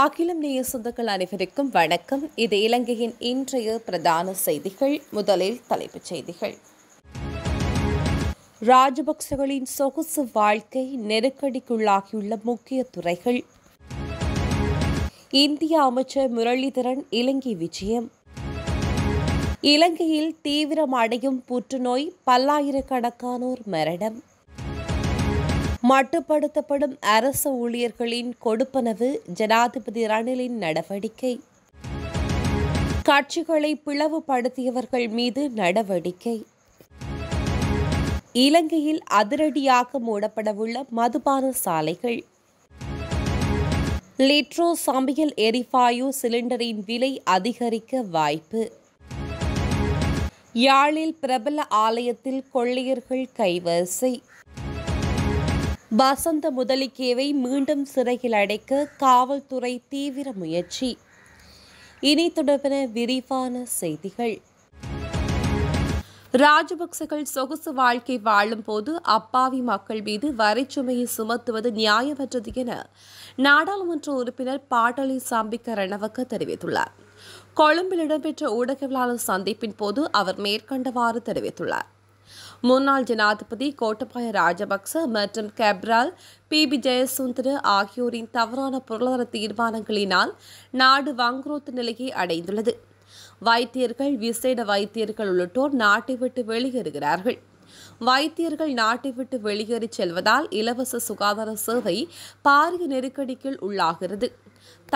அகிலம் நேய சொந்தங்கள் அனைவருக்கும் வணக்கம் இது இலங்கையின் இன்றைய பிரதான செய்திகள் முதலில் தலைப்புச் செய்திகள் ராஜபக்சகளின் சொகுசு வாழ்க்கை நெருக்கடிக்குள்ளாகியுள்ள முக்கிய துறைகள் இந்திய அமைச்சர் முரளிதரன் இலங்கை விஜயம் இலங்கையில் தீவிரம் அடையும் புற்றுநோய் பல்லாயிரக்கணக்கானோர் மரணம் மட்டுப்படுத்தப்படும் அரச ஊழியர்களின் கொடுப்பனவு ஜனாதிபதி ரணிலின் நடவடிக்கை கட்சிகளை பிளவுபடுத்தியவர்கள் மீது நடவடிக்கை இலங்கையில் அதிரடியாக மூடப்படவுள்ள மதுபான சாலைகள் லிட்ரோ சமையல் எரிவாயு சிலிண்டரின் விலை அதிகரிக்க வாய்ப்பு யாழில் பிரபல ஆலயத்தில் கொள்ளையர்கள் கைவரிசை வசந்த முதலிக்கேவை மீண்டும் சிறையில் அடைக்க காவல்துறை தீவிர முயற்சி இனி தொடர்பென விரிவான செய்திகள் ராஜபக்சகள் சொகுசு வாழ்க்கை வாழும் போது அப்பாவி மக்கள் மீது வரிச்சுமையை சுமத்துவது நியாயமற்றது என நாடாளுமன்ற உறுப்பினர் பாட்டலி சாம்பிக்க ரணவக்க தெரிவித்துள்ளார் கொழும்பில் இடம்பெற்ற ஊடகவியலாளர் சந்திப்பின் போது அவர் மேற்கண்டவாறு தெரிவித்துள்ளார் முன்னாள் ஜனாதிபதி கோட்டபாய ராஜபக்ச மற்றும் கெப்ரால் பி பி ஜெயசுந்தர ஆகியோரின் தவறான பொருளாதார தீர்மானங்களினால் நாடு வங்குரோத்து நிலையை அடைந்துள்ளது வைத்தியர்கள் விசேட வைத்தியர்கள் உள்ளிட்டோர் நாட்டை விட்டு வெளியேறுகிறார்கள் வைத்தியர்கள் நாட்டை விட்டு வெளியேறி செல்வதால் இலவச சுகாதார சேவை பாரிய நெருக்கடிக்குள் உள்ளாகிறது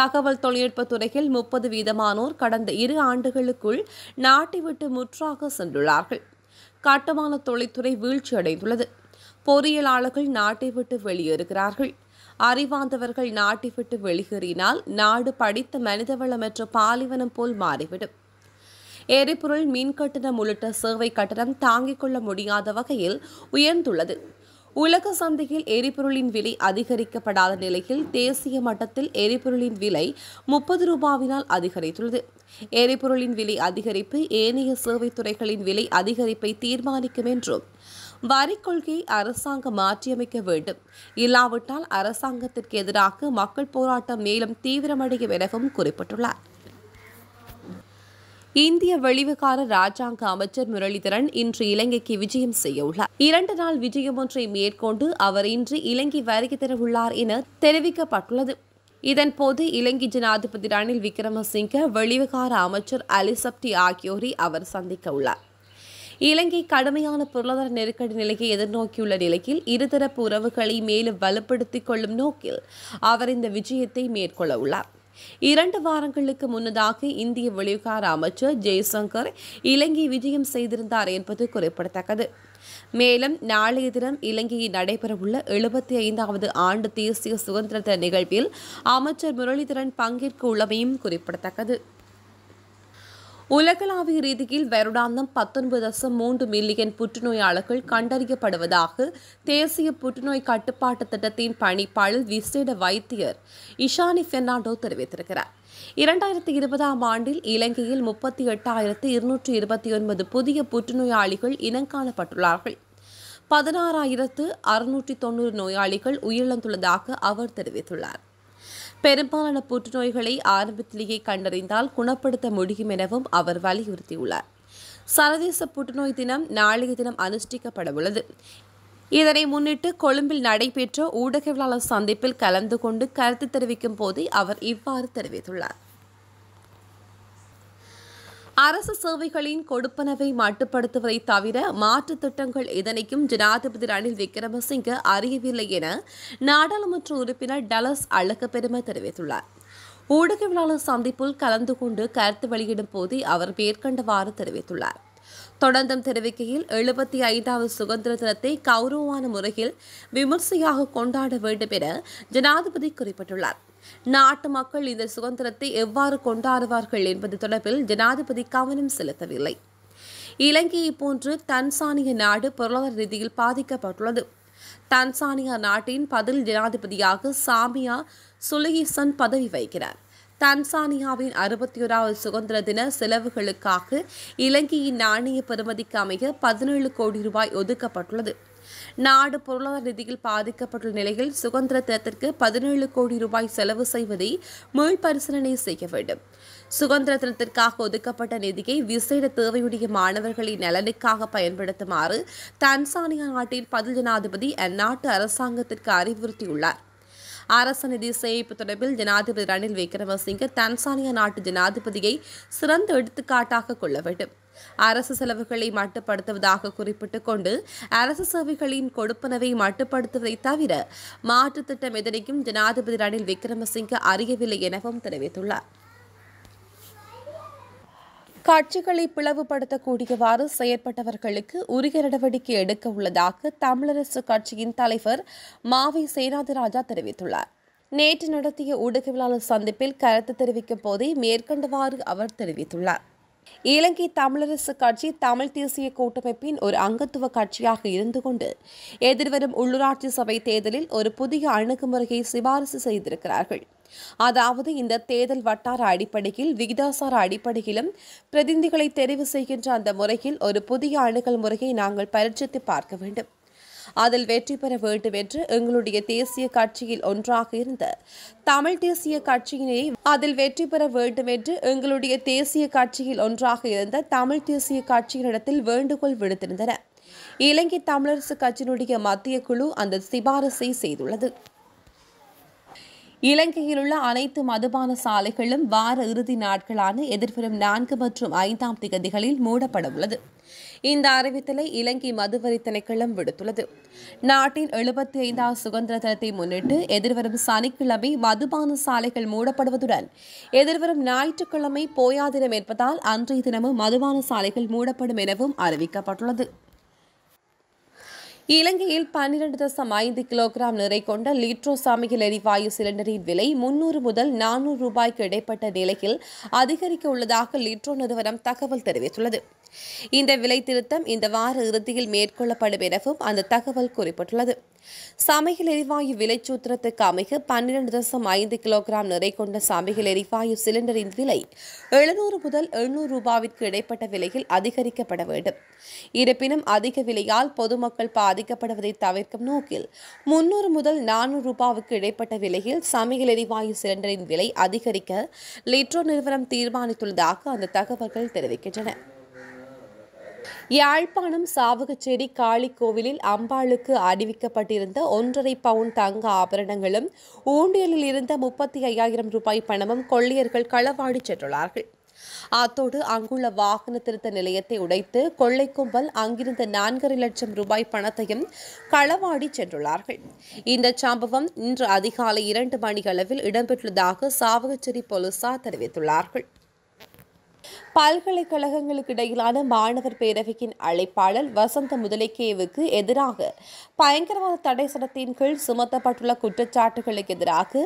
தகவல் தொழில்நுட்ப துறையில் முப்பது வீதமானோர் கடந்த இரு ஆண்டுகளுக்குள் நாட்டை விட்டு முற்றாக சென்றுள்ளார்கள் கட்டுமான தொழில்துறை அடைந்துள்ளது பொறியியலாளர்கள் நாட்டை விட்டு வெளியேறுகிறார்கள் அறிவார்ந்தவர்கள் நாட்டை விட்டு வெளியேறினால் நாடு படித்த மனிதவளம் என்ற பாலைவனம் போல் மாறிவிடும் எரிபொருள் மின் கட்டணம் உள்ளிட்ட சேவை கட்டணம் தாங்கிக் கொள்ள முடியாத வகையில் உயர்ந்துள்ளது உலக சந்தையில் எரிபொருளின் விலை அதிகரிக்கப்படாத நிலையில் தேசிய மட்டத்தில் எரிபொருளின் விலை முப்பது ரூபாவினால் அதிகரித்துள்ளது எரிபொருளின் விலை அதிகரிப்பு ஏனைய சேவைத் துறைகளின் விலை அதிகரிப்பை தீர்மானிக்கும் என்றும் வரி கொள்கையை அரசாங்கம் மாற்றியமைக்க வேண்டும் இல்லாவிட்டால் அரசாங்கத்திற்கு எதிராக மக்கள் போராட்டம் மேலும் தீவிரமடையும் எனவும் குறிப்பிட்டுள்ளார் இந்திய வெளிவகார ராஜாங்க அமைச்சர் முரளிதரன் இன்று இலங்கைக்கு விஜயம் செய்யவுள்ளார் இரண்டு நாள் விஜயம் ஒன்றை மேற்கொண்டு அவர் இன்று இலங்கை வருகை தரவுள்ளார் என தெரிவிக்கப்பட்டுள்ளது இதன்போது இலங்கை ஜனாதிபதி ரணில் விக்ரமசிங்க வெளிவகார அமைச்சர் அலிசப்டி ஆகியோரை அவர் சந்திக்க உள்ளார் இலங்கை கடுமையான பொருளாதார நெருக்கடி நிலையை எதிர்நோக்கியுள்ள நிலையில் இருதரப்பு உறவுகளை மேலும் வலுப்படுத்திக் கொள்ளும் நோக்கில் அவர் இந்த விஜயத்தை மேற்கொள்ள உள்ளார் இரண்டு வாரங்களுக்கு முன்னதாக இந்திய வெளிவிகார அமைச்சர் ஜெய்சங்கர் இலங்கை விஜயம் செய்திருந்தார் என்பது குறிப்பிடத்தக்கது மேலும் நாளைய தினம் இலங்கையில் நடைபெறவுள்ள எழுபத்தி ஐந்தாவது ஆண்டு தேசிய சுதந்திர நிகழ்வில் அமைச்சர் முரளிதரன் பங்கேற்க உள்ளமையும் குறிப்பிடத்தக்கது உலகளாவிய ரீதியில் வருடாந்தம் பத்தொன்பது தசம் மூன்று மில்லியன் புற்றுநோயாளர்கள் கண்டறியப்படுவதாக தேசிய புற்றுநோய் கட்டுப்பாட்டு திட்டத்தின் பணிப்பாளர் விசேட வைத்தியர் இஷானி பெர்னாண்டோ தெரிவித்திருக்கிறார் இரண்டாயிரத்தி இருபதாம் ஆண்டில் இலங்கையில் முப்பத்தி எட்டாயிரத்து இருநூற்றி இருபத்தி ஒன்பது புதிய புற்றுநோயாளிகள் இனங்காணப்பட்டுள்ளார்கள் பதினாறாயிரத்து அறுநூற்றி தொண்ணூறு நோயாளிகள் உயிரிழந்துள்ளதாக அவர் தெரிவித்துள்ளார் பெரும்பாலான புற்றுநோய்களை ஆரம்பத்திலேயே கண்டறிந்தால் குணப்படுத்த முடியும் எனவும் அவர் வலியுறுத்தியுள்ளார் சர்வதேச புற்றுநோய் தினம் நாளைய தினம் அனுஷ்டிக்கப்பட உள்ளது இதனை முன்னிட்டு கொழும்பில் நடைபெற்ற ஊடகவியலாளர் சந்திப்பில் கலந்து கொண்டு கருத்து தெரிவிக்கும் போதே அவர் இவ்வாறு தெரிவித்துள்ளார் அரசு சேவைகளின் கொடுப்பனவை மட்டுப்படுத்துவதை தவிர மாற்று திட்டங்கள் இதனையும் ஜனாதிபதி ரணில் விக்ரமசிங்க அறியவில்லை என நாடாளுமன்ற உறுப்பினர் டலஸ் அழக பெருமை தெரிவித்துள்ளார் ஊடகவியலாளர் சந்திப்பில் கலந்து கொண்டு கருத்து வெளியிடும் போதே அவர் மேற்கண்டவாறு தெரிவித்துள்ளார் தொடர்ந்தும் தெரிவிக்கையில் எழுபத்தி ஐந்தாவது சுதந்திர தினத்தை கௌரவமான முறையில் விமர்சையாக கொண்டாட வேண்டும் என ஜனாதிபதி குறிப்பிட்டுள்ளார் நாட்டு மக்கள் இந்த சுதந்திரத்தை எவ்வாறு கொண்டாடுவார்கள் என்பது தொடர்பில் ஜனாதிபதி கவனம் செலுத்தவில்லை இலங்கையை போன்று தன்சானிய நாடு பொருளாதார ரீதியில் பாதிக்கப்பட்டுள்ளது தன்சானியா நாட்டின் பதில் ஜனாதிபதியாக சாமியா சுலகிசன் பதவி வகிக்கிறார் தன்சானியாவின் அறுபத்தி ஓராவது சுதந்திர தின செலவுகளுக்காக இலங்கையின் நாணய பெறுமதிக்கு அமைய பதினேழு கோடி ரூபாய் ஒதுக்கப்பட்டுள்ளது நாடு பொருளாதார ரீதியில் பாதிக்கப்பட்டுள்ள நிலையில் சுதந்திர தினத்திற்கு பதினேழு கோடி ரூபாய் செலவு செய்வதை மீள்பரிசீலனை செய்ய வேண்டும் சுதந்திர தினத்திற்காக ஒதுக்கப்பட்ட நிதியை விசேட தேவையுடைய மாணவர்களின் நலனுக்காக பயன்படுத்துமாறு தன்சானியா நாட்டின் பதில் ஜனாதிபதி அந்நாட்டு அரசாங்கத்திற்கு அறிவுறுத்தியுள்ளார் அரசு நிதி சேமிப்பு தொடர்பில் ஜனாதிபதி ரணில் விக்ரமசிங்க தன்சானியா நாட்டு ஜனாதிபதியை சிறந்த எடுத்துக்காட்டாக கொள்ள வேண்டும் அரசு செலவுகளை மட்டுப்படுத்துவதாக குறிப்பிட்டுக் கொண்டு அரசு சேவைகளின் கொடுப்பனவை மட்டுப்படுத்துவதை தவிர மாற்றுத் திட்டம் எதனையும் ஜனாதிபதி ரணில் விக்ரமசிங்க அறியவில்லை எனவும் தெரிவித்துள்ளார் காட்சிகளை பிளவுபடுத்தக்கூடியவாறு செயற்பட்டவர்களுக்கு உரிய நடவடிக்கை எடுக்க உள்ளதாக தமிழரசு கட்சியின் தலைவர் மாவை சேனாதிராஜா தெரிவித்துள்ளார் நேற்று நடத்திய ஊடகவியலாளர் சந்திப்பில் கருத்து தெரிவிக்கும் போதே மேற்கண்டவாறு அவர் தெரிவித்துள்ளார் இலங்கை தமிழரசு கட்சி தமிழ் தேசிய கூட்டமைப்பின் ஒரு அங்கத்துவ கட்சியாக இருந்து கொண்டு எதிர்வரும் உள்ளூராட்சி சபை தேர்தலில் ஒரு புதிய அணுகுமுறையை சிபாரிசு செய்திருக்கிறார்கள் அதாவது இந்த தேர்தல் வட்டார அடிப்படையில் விகிதாசார அடிப்படையிலும் பிரதிநிதிகளை தெரிவு செய்கின்ற அந்த முறையில் ஒரு புதிய அணுகல் முறையை நாங்கள் பயிற்சித்து பார்க்க வேண்டும் அதில் வெற்றி பெற வேண்டும் என்று எங்களுடைய தேசிய கட்சியில் ஒன்றாக இருந்த தமிழ் தேசிய கட்சியினை அதில் வெற்றி பெற வேண்டும் என்று எங்களுடைய தேசிய கட்சியில் ஒன்றாக இருந்த தமிழ் தேசிய கட்சியினிடத்தில் வேண்டுகோள் விடுத்திருந்தன இலங்கை தமிழரசு கட்சியினுடைய மத்திய குழு அந்த சிபாரசை செய்துள்ளது இலங்கையில் உள்ள அனைத்து மதுபான சாலைகளும் வார இறுதி நாட்களான எதிர்வரும் நான்கு மற்றும் ஐந்தாம் திகதிகளில் மூடப்பட உள்ளது இந்த அறிவித்தலை இலங்கை மதுவரி திணைக்களம் விடுத்துள்ளது நாட்டின் எழுபத்தி ஐந்தாவது சுதந்திர தினத்தை முன்னிட்டு எதிர்வரும் சனிக்கிழமை மதுபான சாலைகள் மூடப்படுவதுடன் எதிர்வரும் ஞாயிற்றுக்கிழமை போயாதினம் இருப்பதால் என்பதால் அன்றைய தினமும் மதுபான சாலைகள் மூடப்படும் எனவும் அறிவிக்கப்பட்டுள்ளது இலங்கையில் பன்னிரண்டு தசம் ஐந்து கிலோகிராம் நிறை கொண்ட லீட்ரோ சமையல் எரிவாயு சிலிண்டரின் விலை முன்னூறு முதல் நானூறு ரூபாய்க்கு இடைப்பட்ட நிலையில் அதிகரிக்க உள்ளதாக லீட்ரோ நிறுவனம் தகவல் தெரிவித்துள்ளது இந்த விலை திருத்தம் இந்த வார இறுதியில் மேற்கொள்ளப்படும் எனவும் அந்த தகவல் குறிப்பிட்டுள்ளது சமையல் எரிவாயு விலை சூத்திரத்துக்கு அமைக பன்னிரண்டு தசம் ஐந்து கிலோகிராம் நிறை கொண்ட சமையல் எரிவாயு சிலிண்டரின் விலை எழுநூறு முதல் எண்ணூறு ரூபாவிற்கு இடைப்பட்ட விலையில் அதிகரிக்கப்பட வேண்டும் இருப்பினும் அதிக விலையால் பொதுமக்கள் பாதிக்கப்படுவதை தவிர்க்கும் நோக்கில் முன்னூறு முதல் நானூறு ரூபாவுக்கு இடைப்பட்ட விலையில் சமையல் எரிவாயு சிலிண்டரின் விலை அதிகரிக்க லிட்ரோ நிறுவனம் தீர்மானித்துள்ளதாக அந்த தகவல்கள் தெரிவிக்கின்றன யாழ்ப்பாணம் சாவகச்சேரி காளி கோவிலில் அம்பாளுக்கு அறிவிக்கப்பட்டிருந்த ஒன்றரை பவுன் தங்க ஆபரணங்களும் ஊண்டியலில் இருந்த முப்பத்தி ஐயாயிரம் ரூபாய் பணமும் கொள்ளையர்கள் களவாடி சென்றுள்ளார்கள் அத்தோடு அங்குள்ள வாகன திருத்த நிலையத்தை உடைத்து கொள்ளை கும்பல் அங்கிருந்த நான்கரை லட்சம் ரூபாய் பணத்தையும் களவாடி சென்றுள்ளார்கள் இந்த சம்பவம் இன்று அதிகாலை இரண்டு மணி அளவில் இடம்பெற்றுள்ளதாக சாவகச்சேரி போலீசார் தெரிவித்துள்ளார்கள் பல்கலைக்கழகங்களுக்கு இடையிலான மாணவர் பேரவையின் அழைப்பாளர் வசந்த முதலைக்கேவுக்கு எதிராக பயங்கரவாத தடை சட்டத்தின் கீழ் சுமத்தப்பட்டுள்ள குற்றச்சாட்டுகளுக்கு எதிராக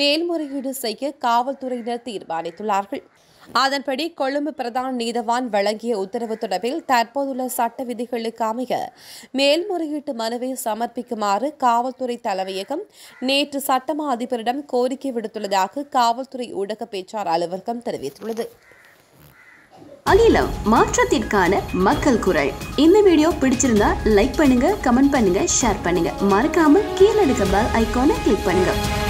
மேல்முறையீடு செய்ய காவல்துறையினர் தீர்மானித்துள்ளார்கள் அதன்படி கொழும்பு பிரதான நீதவான் வழங்கிய உத்தரவு தொடர்பில் தற்போதுள்ள சட்ட விதிகளுக்கு அமைய மேல்முறையீட்டு மனுவை சமர்ப்பிக்குமாறு காவல்துறை தலைமையகம் நேற்று சட்டமா அதிபரிடம் கோரிக்கை விடுத்துள்ளதாக காவல்துறை ஊடக பேச்சாளர் அலுவலகம் தெரிவித்துள்ளது அகிலம் மாற்றத்திற்கான மக்கள் குரல் இந்த வீடியோ பிடிச்சிருந்தா லைக் பண்ணுங்க கமெண்ட் பண்ணுங்க ஷேர் பண்ணுங்க மறக்காம கீழே இருக்க பெல் ஐக்கானை கிளிக் பண்ணுங்க